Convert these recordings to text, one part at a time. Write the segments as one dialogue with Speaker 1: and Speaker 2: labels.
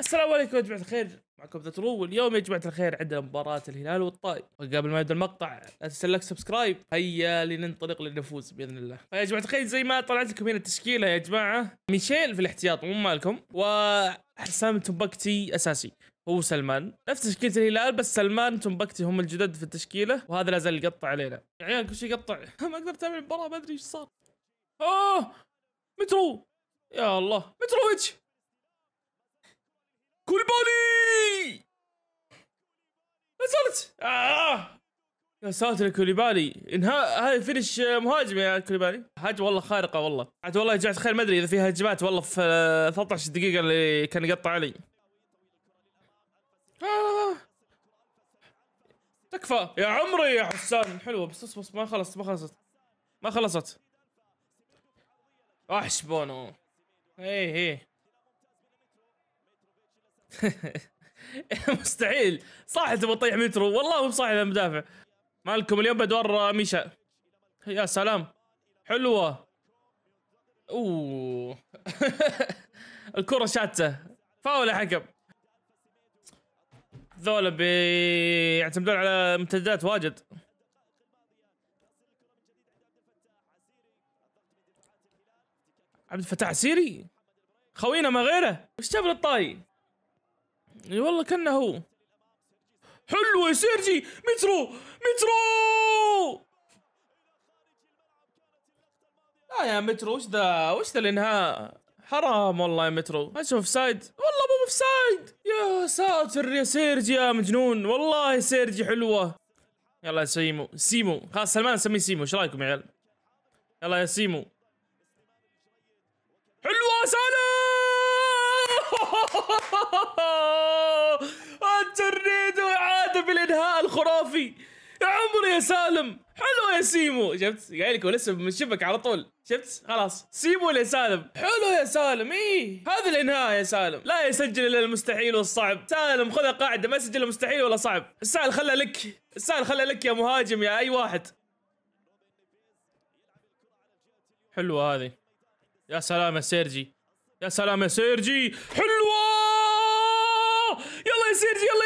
Speaker 1: السلام عليكم يا جماعه الخير معكم ذا ترو واليوم يا جماعه الخير عندنا مباراه الهلال والطائي وقبل ما يبدا المقطع لا تنسى لك سبسكرايب هيا لننطلق للنفوز باذن الله يا جماعه الخير زي ما طلعت لكم هنا التشكيله يا جماعه ميشيل في الاحتياط مو مالكم وحسام تنبكتي اساسي هو سلمان نفس تشكيلة الهلال بس سلمان تنبكتي هم الجدد في التشكيله وهذا لا زال يقطع علينا يا عيال كل شيء يقطع ما قدرت اعمل المباراه ما ادري ايش صار اوه مترو يا الله متروفيتش كوليبالي وصلت آه. يا ساتر كوليبالي انها هاي فينش مهاجم يا كوليبالي حاجه والله خارقه والله عاد والله يا خير ما ادري اذا فيها هجمات والله في 13 دقيقه اللي كان يقطع علي آه. تكفى يا عمري يا حسان حلوه بس بس, بس ما خلصت ما خلصت ما خلصت وحش بونو ايه ايه مستحيل صح تبغى تطيح مترو والله مو بصاحي المدافع مالكم اليوم بدور آه، ميشا يا سلام حلوه اوه الكرة شاتة فاول حكم ذولا بيعتمدون على ممتدات واجد عبد الفتاح عسيري خوينا ما غيره وش جاب للطاي اي والله كنا هو حلوة سيرجي مترو مترو لا يا مترو وش ذا وش ذا الانهاء حرام والله يا مترو اشوف سايد والله مو اوف سايد يا ساتر يا سيرجي يا مجنون والله سيرجي حلوه يلا يا سيمو سيمو خلاص سلمان نسميه سيمو ايش رايكم يا عيال يلا يا سيمو بالانهاء الخرافي عمري يا سالم حلو يا سيمو شفت قايل لك ولسه شبك على طول شفت خلاص سيمو يا سالم حلو يا سالم ايه هذا الانهاء يا سالم لا يسجل الا المستحيل والصعب سالم خذها قاعده ما يسجل المستحيل ولا صعب السال خلى لك السال خلى لك يا مهاجم يا اي واحد حلوه هذه يا سلام يا سيرجي يا سلام يا سيرجي حلوه يلا يا سيرجي يلا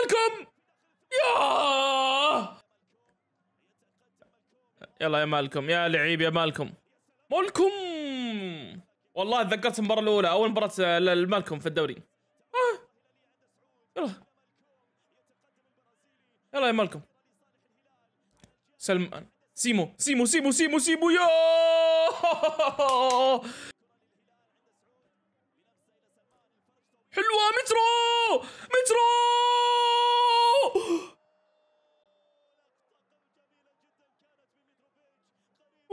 Speaker 1: مالكم يا يلا يا مالكم يا لعيب يا مالكم مالكم والله تذكرت المباراة الأولى أول مباراة آه، مالكم في الدوري آه. يلا يلا يا مالكم سلمان سيمو سيمو سيمو سيمو سيمو يا حلوة مترو مترو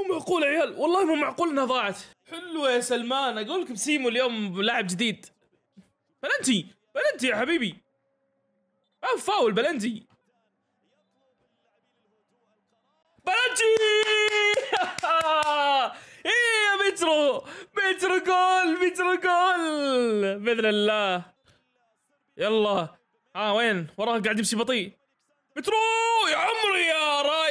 Speaker 1: مو معقول عيال والله مو معقول انها ضاعت حلوه يا سلمان اقول لكم سيمو اليوم لاعب جديد بلنتي بلنتي يا حبيبي ما فاول بلنتي بلنتي ايه يا مترو مترو جول مترو جول باذن الله يلا ها آه وين وراه قاعد يمشي بطيء مترو يا عمري يا راي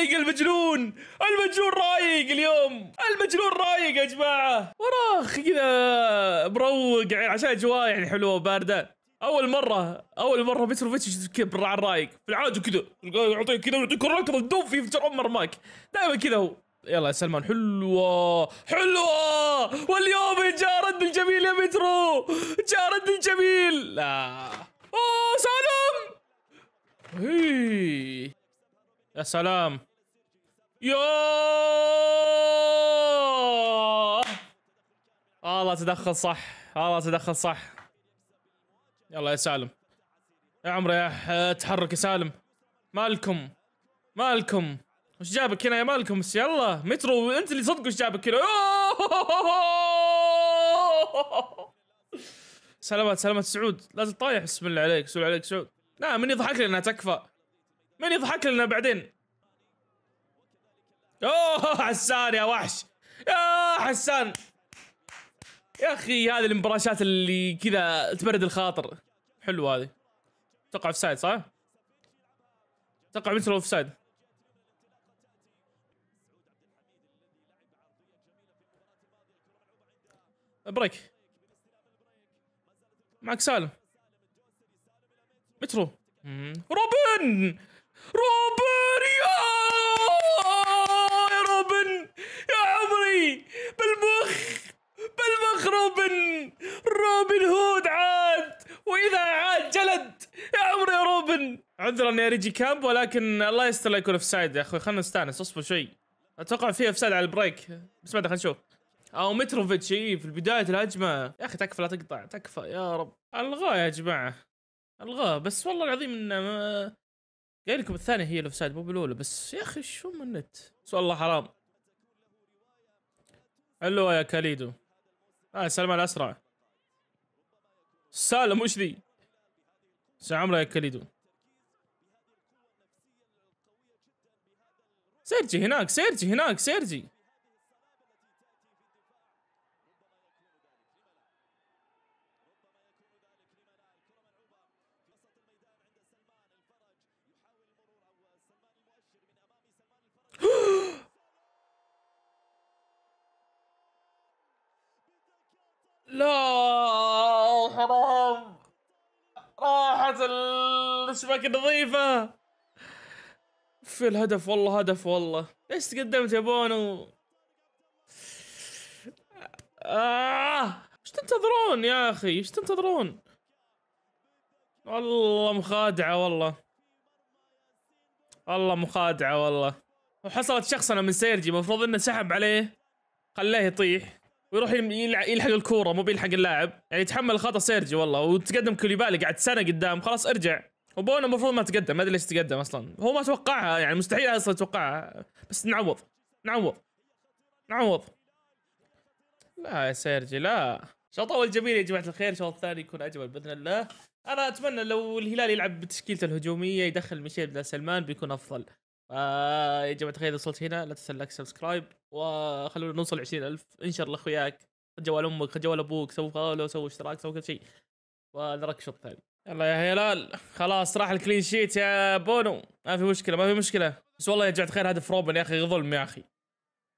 Speaker 1: رايق المجنون المجنون رايق اليوم المجنون رايق يا جماعه وراخ كذا مروق يعني عشان اجواء يعني حلوه وبارده اول مره اول مره بيتروفيتش كذا بالراعي الرايق في العاده كذا يعطيك كذا ويعطيك الركضه تدوب في مرماك عمر دائما كذا هو يلا يا سلمان حلوة حلوة واليوم جاء رد الجميل يا مترو جاء رد الجميل لا اوه سلام هي يا سلام يا الله تدخل صح الله تدخل صح يلا يا سالم يا عمري يا تحرك يا سالم مالكم مالكم وش جابك هنا يا مالكم بس يلا مترو انت اللي صدق وش جابك هنا سلامات سلامات سعود لازم طايح بسم الله عليك سعود عليك سعود لا من يضحك لنا تكفى من يضحك لنا بعدين اوه حسان يا وحش يا حسان يا اخي هذه المباراشات اللي كذا تبرد الخاطر حلوه هذه تقع اوف سايد صح؟ تقع مثل اوف سايد بريك معك سالم مترو روبن روبن يا اخ روبن روبن هود عاد واذا عاد جلد يا عمري يا روبن عذرا يا ريجي كامب ولكن الله يستر لا يكون سايد يا اخوي خلنا نستانس اصبر شوي اتوقع في سايد على البريك بس ما دخل نشوف او متروفيتش اي في بدايه الهجمه يا اخي تكفى لا تقطع تكفى يا رب الغاه يا جماعه الغاه بس والله العظيم انه ما... قايل لكم الثانيه هي الاوف سايد مو بالاولى بس يا اخي شو من النت والله حرام حلوه يا كاليدو آه سلمى الأسرع سالم وش ذي؟ سعمرة يا كاليدو سيرجي هناك سيرجي هناك سيرجي لا حرام راحت السمكة نظيفة في الهدف والله هدف والله ليش تقدمت يا بونو آه ايش تنتظرون يا اخي ايش تنتظرون والله مخادعة والله والله مخادعة والله وحصلت شخصنة من سيرجي المفروض انه سحب عليه خليه يطيح ويروح يلحق الكوره مو بيلحق اللاعب يعني يتحمل خطا سيرجي والله وتقدم كوليبالي قعد سنه قدام خلاص ارجع وبونا المفروض ما تقدم ما ادري ليش تقدم اصلا هو ما توقعها يعني مستحيل اصلا يتوقعها بس نعوض نعوض نعوض لا يا سيرجي لا شوط اول جميل يا جماعه الخير شوط ثاني يكون اجمل باذن الله انا اتمنى لو الهلال يلعب بتشكيلته الهجوميه يدخل ميشيل بن سلمان بيكون افضل آه، يا جماعه الخير وصلت هنا لا تنسى لايك سبسكرايب وخلونا نوصل 20000 انشر لاخوياك خذ جوال امك خذ جوال ابوك سوي فولو سوي اشتراك سوي كل شيء ونراك شوط ثاني يلا يا هلال خلاص راح الكلين شيت يا بونو ما في مشكله ما في مشكله بس والله يا جماعه الخير هدف روبن يا اخي ظلم يا اخي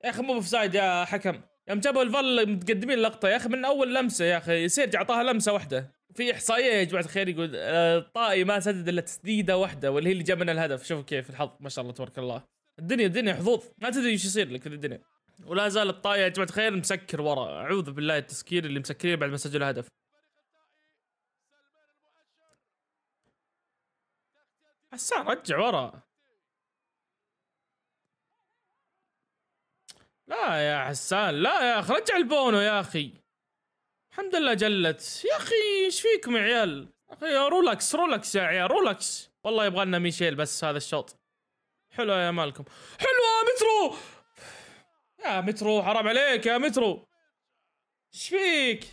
Speaker 1: يا اخي مو بفسايد يا حكم يوم جابوا الفل متقدمين لقطه يا اخي من اول لمسه يا اخي سيرج اعطاها لمسه واحده في احصائيه يا جماعه الخير يقول الطائي آه، ما سدد الا تسديده واحده واللي هي اللي جاب منها الهدف شوفوا كيف الحظ ما شاء الله تبارك الله الدنيا الدنيا حظوظ ما تدري ايش يصير لك في الدنيا ولا زال الطائي يا جماعه الخير مسكر ورا اعوذ بالله التسكير اللي مسكرين بعد ما سجل هدف حسان رجع ورا لا يا حسان لا يا اخي رجع البونو يا اخي الحمد لله جلت يا اخي ايش فيكم يا عيال اخي رولكس رولكس يا عيال رولكس والله يبغى لنا ميشيل بس هذا الشوط حلوه يا مالكم حلوه مترو يا مترو حرام عليك يا مترو ايش فيك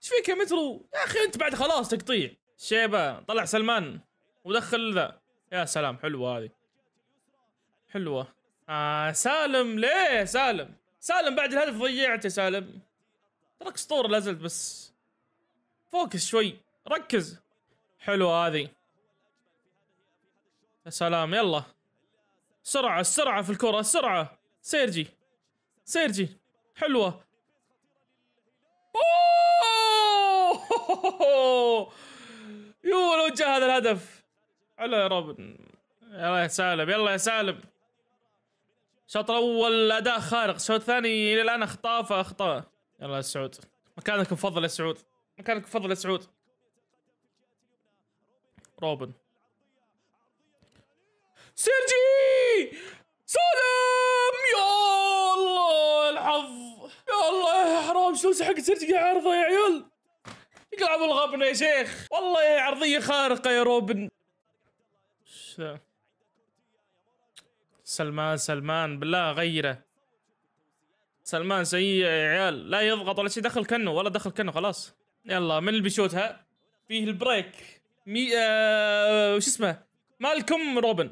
Speaker 1: ايش فيك يا مترو يا اخي انت بعد خلاص تقطيع شيبه طلع سلمان ودخل ذا يا سلام حلوه هذه حلوه آه سالم ليه سالم سالم بعد الهدف ضيعته سالم ترك سطور لازلت بس فوكس شوي ركز حلو هذه يا سلام يلا سرعة السرعة في الكرة السرعة سيرجي سيرجي حلوة يو لو جاء هذا الهدف حلو يا رب يلا يا سالم يلا يا سالم شوط اول اداء خارق الشوط الثاني الى الان اخطاء فاخطاء يلا يا سعود مكانك المفضل يا سعود مكانك المفضل يا سعود روبن سيرجي سلام يا الله الحظ يا الله يا حرام شلون سحقت سيرجي عرضه يا عيال يقلع بالغبنه يا شيخ والله يا عرضيه خارقه يا روبن سلمان سلمان بالله غيره سلمان سيء يا عيال لا يضغط ولا شيء دخل كنو ولا دخل كنو خلاص يلا من اللي بيشوتها فيه البريك مي آه وش اسمه مالكم روبن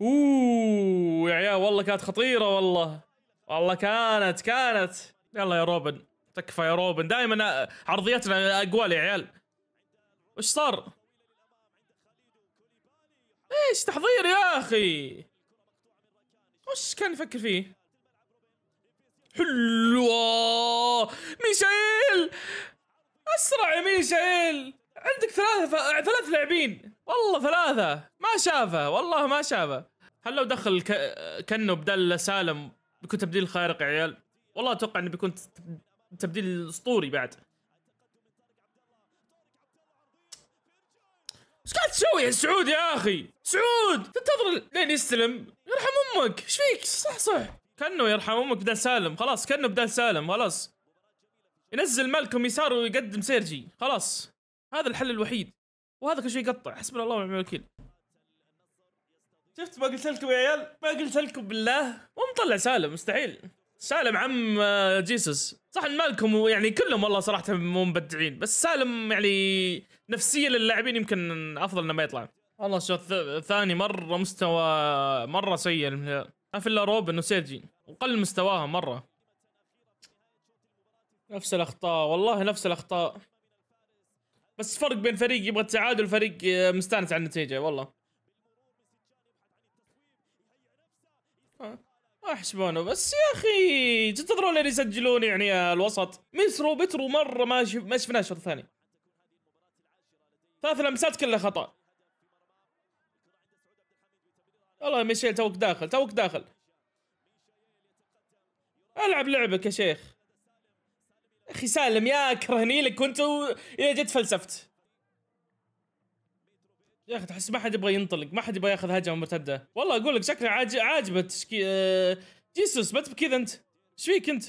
Speaker 1: اوه يا عيال والله كانت خطيره والله والله كانت كانت يلا يا روبن تكفى يا روبن دائما آه، عرضياتنا اقوال يا عيال وش صار؟ ايش تحضير يا اخي وش كان يفكر فيه حلوة ميشائيل اسرع يا ميشائيل عندك ثلاثة ف... ثلاث لاعبين والله ثلاثة ما شافه والله ما شافه هل لو دخل ك... كنو بدل سالم بيكون تبديل خارق يا عيال والله اتوقع انه بيكون تبديل اسطوري بعد ايش قاعد تسوي يا سعود يا اخي؟ سعود تنتظر لين يستلم يرحم امك ايش فيك؟ صح صح كانه يرحم امك بدال سالم خلاص كانه بدال سالم خلاص ينزل مالكم يسار ويقدم سيرجي خلاص هذا الحل الوحيد وهذا كل شيء يقطع حسبنا الله ونعم الوكيل شفت ما قلت لكم يا عيال ما قلت لكم بالله ومطلع سالم مستحيل سالم عم آه، جيسوس صح ان مالكم يعني كلهم والله صراحه مو مبدعين بس سالم يعني نفسيه للاعبين يمكن افضل انه ما يطلع والله الشوط الثاني مره مستوى مره سيء ما في الا روبن وسيرجي وقل مستواها مره نفس الاخطاء والله نفس الاخطاء بس فرق بين فريق يبغى التعادل وفريق مستانس على النتيجه والله احسبونه بس يا اخي تنتظرون لين يسجلون يعني الوسط ميسرو وبترو مره ما شف... ما شفناه الشوط الثاني ثلاث لمسات كلها خطا والله ميشيل توك داخل توك داخل العب لعبك يا شيخ اخي سالم يا اكرهني لك كنت يا جد فلسفت يا اخي تحس ما حد يبغى ينطلق ما حد يبغى ياخذ هجمه مرتده والله اقول لك شكله عاج... عاجبه تشكي... أه... جيسوس ما تبكي انت ايش فيك انت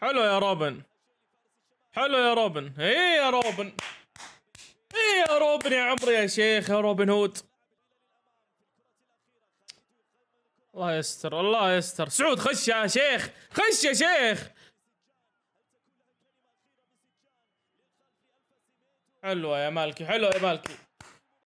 Speaker 1: حلو يا روبن حلو يا روبن ايه يا روبن ايه يا روبن يا عمري يا شيخ يا روبن هود الله يستر الله يستر سعود خش يا شيخ خش يا شيخ حلوه يا مالكي حلوه يا مالكي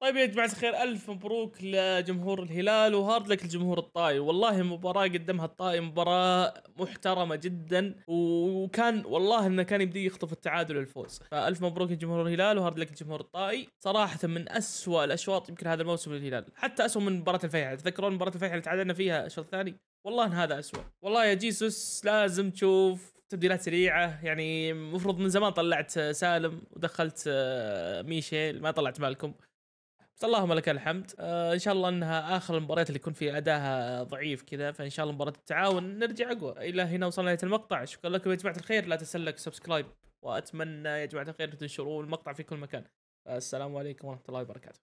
Speaker 1: طيب يا جماعه الخير الف مبروك لجمهور الهلال وهارد لك الجمهور الطائي والله مباراه قدمها الطائي مباراه محترمه جدا وكان والله انه كان يبدي يخطف التعادل والفوز فالف مبروك لجمهور الهلال وهارد لك الجمهور الطائي صراحه من اسوا الاشواط يمكن هذا الموسم للهلال حتى اسوا من مباراه الفيحاء تذكرون مباراه الفيحاء اللي تعادلنا فيها الشوط الثاني والله إن هذا اسوا والله يا جيسوس لازم تشوف تبديلات سريعه يعني المفروض من زمان طلعت سالم ودخلت ميشيل ما طلعت مالكم بس اللهم لك الحمد آه ان شاء الله انها اخر المباريات اللي يكون في اداها ضعيف كذا فان شاء الله مباراه التعاون نرجع اقوى الى هنا وصلنا نهايه المقطع شكرا لكم يا جماعه الخير لا تسلك سبسكرايب واتمنى يا جماعه الخير تنشروا المقطع في كل مكان السلام عليكم ورحمه الله وبركاته